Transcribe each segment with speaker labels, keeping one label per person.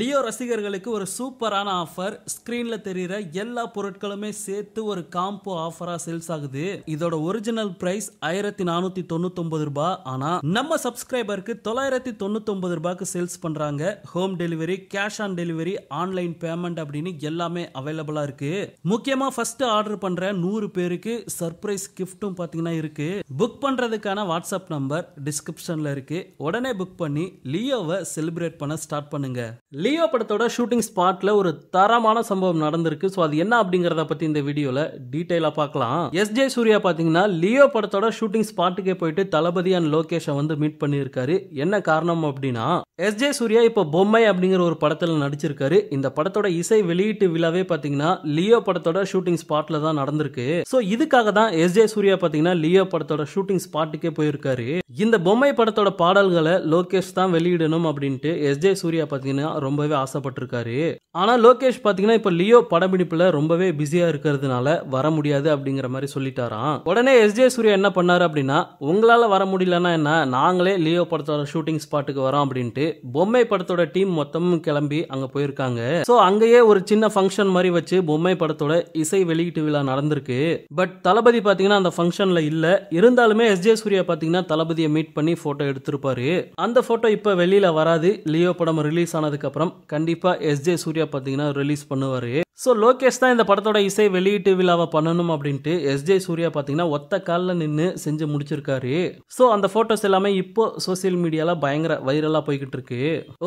Speaker 1: Leo ரசிகர்களுக்கு ஒரு சூப்பரான ஆஃபர் ஸ்க்ரீனில் தெரிகிற எல்லா பொருட்களுமே சேர்த்து ஒரு காம்போ ஆஃபராக சேல்ஸ் ஆகுது இதோட ஒரிஜினல் பிரைஸ் ஆயிரத்தி நானூற்றி தொண்ணூத்தொம்பது ரூபாய் ஆனால் நம்ம சப்ஸ்கிரைபருக்கு தொள்ளாயிரத்தி தொண்ணூத்தொம்பது ரூபாய்க்கு சேல்ஸ் பண்ணுறாங்க home delivery cash on delivery online payment அப்படின்னு எல்லாமே அவைலபிளாக இருக்குது முக்கியமாக ஃபர்ஸ்ட் ஆர்டர் பண்ணுற நூறு பேருக்கு சர்ப்ரைஸ் கிஃப்ட்டும் பார்த்தீங்கன்னா இருக்குது புக் பண்ணுறதுக்கான வாட்ஸ்அப் நம்பர் டிஸ்கிரிப்ஷனில் இருக்குது உடனே புக் பண்ணி லியோவை செலிப்ரேட் பண்ண ஸ்டார்ட் பண்ணுங்க லியோ படத்தோட ஷூட்டிங் ஸ்பாட்டில் ஒரு தரமான சம்பவம் நடந்திருக்கு ஸோ அது என்ன அப்படிங்கிறத பற்றி இந்த வீடியோவில் டீட்டெயிலாக பார்க்கலாம் எஸ் ஜே சூர்யா பார்த்தீங்கன்னா லியோ படத்தோட ஷூட்டிங் ஸ்பாட்டுக்கே போயிட்டு தளபதி அண்ட் லோகேஷை வந்து மீட் பண்ணியிருக்காரு என்ன காரணம் அப்படின்னா எஸ் ஜே சூர்யா இப்போ பொம்மை அப்படிங்கிற ஒரு படத்தில் நடிச்சிருக்காரு இந்த படத்தோட இசை வெளியீட்டு விழாவே பார்த்தீங்கன்னா லியோ படத்தோட ஷூட்டிங் ஸ்பாட்டில் தான் நடந்திருக்கு ஸோ இதுக்காக தான் எஸ் ஜே சூர்யா பார்த்தீங்கன்னா லியோ படத்தோட ஷூட்டிங் ஸ்பாட்டுக்கே போயிருக்காரு இந்த பொம்மை படத்தோட பாடல்களை லோகேஷ் தான் வெளியிடணும் அப்படின்ட்டு எஸ் ஜே சூர்யா பார்த்தீங்கன்னா ரொம்பவே ஆசைப்பட்டிருக்காரு ஆனால் லோகேஷ் பார்த்தீங்கன்னா இப்போ லியோ படப்பிடிப்பில் ரொம்பவே பிஸியாக இருக்கிறதுனால வர முடியாது அப்படிங்கிற மாதிரி சொல்லிட்டாராம் உடனே எஸ் ஜே சூர்யா என்ன பண்ணார் அப்படின்னா உங்களால் வர முடியலன்னா என்ன நாங்களே லியோ படத்தோட ஷூட்டிங் ஸ்பாட்டுக்கு வரோம் அப்படின்ட்டு பொம்மை படத்தோட டீம் மொத்தமும் கிளம்பி அங்கே போயிருக்காங்க ஸோ அங்கேயே ஒரு சின்ன ஃபங்க்ஷன் மாதிரி வச்சு பொம்மை படத்தோட இசை வெளியீட்டு விழா நடந்திருக்கு பட் தளபதி பார்த்தீங்கன்னா அந்த ஃபங்க்ஷனில் இல்லை இருந்தாலுமே எஸ் ஜே சூர்யா பார்த்தீங்கன்னா தளபதியை மீட் பண்ணி ஃபோட்டோ எடுத்திருப்பாரு அந்த ஃபோட்டோ இப்போ வெளியில் வராது லியோ படம் ரிலீஸ் ஆனதுக்கு அப்புறம் எஸ் எஸ்ஜே சூர்யா பார்த்தீங்கன்னா ரிலீஸ் பண்ணுவார் ஸோ லோகேஷ் தான் இந்த படத்தோட இசை வெளியீட்டு விழாவை பண்ணணும் அப்படின்ட்டு எஸ்ஜே சூர்யா பார்த்தீங்கன்னா ஒத்த காலில் நின்று செஞ்சு முடிச்சிருக்காரு ஸோ அந்த ஃபோட்டோஸ் எல்லாமே இப்போ சோசியல் மீடியால பயங்கர வைரலாக போய்கிட்டு இருக்கு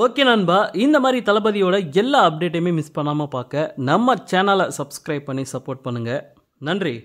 Speaker 1: ஓகே நண்பா இந்த மாதிரி தளபதியோட எல்லா அப்டேட்டையுமே மிஸ் பண்ணாமல் பார்க்க நம்ம சேனலை சப்ஸ்கிரைப் பண்ணி சப்போர்ட் பண்ணுங்க நன்றி